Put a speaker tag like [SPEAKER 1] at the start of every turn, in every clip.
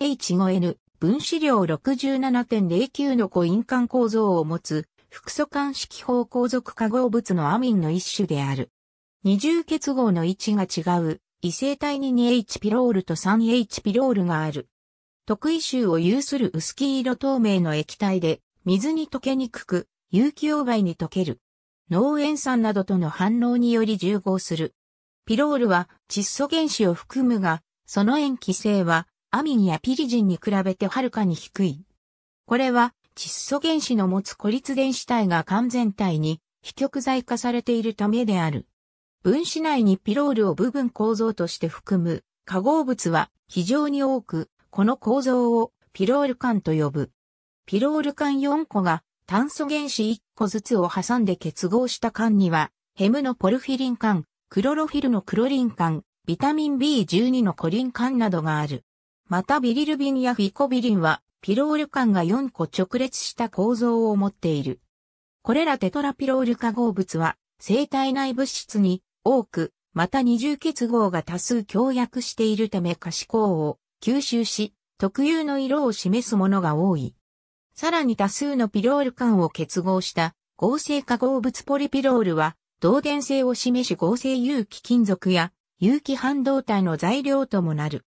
[SPEAKER 1] H5N 分子量67.09のコイン管構造を持つ、複素間式方構属化合物のアミンの一種である。二重結合の位置が違う、異性体に 2H ピロールと 3H ピロールがある。特異臭を有する薄黄色透明の液体で、水に溶けにくく、有機溶媒に溶ける。脳塩酸などとの反応により重合する。ピロールは窒素原子を含むが、その塩基性はアミンやピリジンに比べてはるかに低い。これは、窒素原子の持つ孤立電子体が完全体に非極剤化されているためである。分子内にピロールを部分構造として含む化合物は非常に多く、この構造をピロール管と呼ぶ。ピロール管4個が炭素原子1個ずつを挟んで結合した管には、ヘムのポルフィリン管、クロロフィルのクロリン管、ビタミン B12 のコリン管などがある。またビリルビンやフィコビリンはピロール間が4個直列した構造を持っている。これらテトラピロール化合物は生体内物質に多く、また二重結合が多数共約しているため可視光を吸収し、特有の色を示すものが多い。さらに多数のピロール間を結合した合成化合物ポリピロールは、導電性を示し合成有機金属や有機半導体の材料ともなる。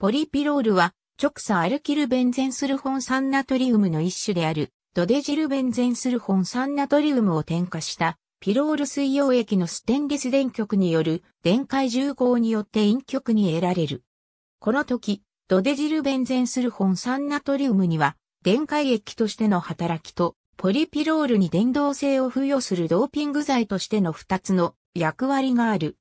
[SPEAKER 1] ポリピロールは、直鎖アルキルベンゼンスルホン酸ナトリウムの一種である、ドデジルベンゼンスルホン酸ナトリウムを添加した、ピロール水溶液のステンレス電極による電解重合によって陰極に得られる。この時、ドデジルベンゼンスルホン酸ナトリウムには、電解液としての働きと、ポリピロールに電動性を付与するドーピング剤としての2つの役割がある。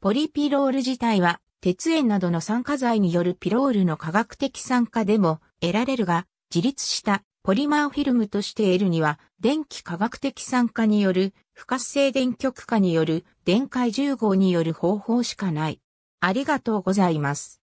[SPEAKER 1] ポリピロール自体は鉄塩などの酸化剤によるピロールの化学的酸化でも得られるが、自立したポリマーフィルムとして得るには、電気化学的酸化による不活性電極化による電解10号による方法しかない。ありがとうございます。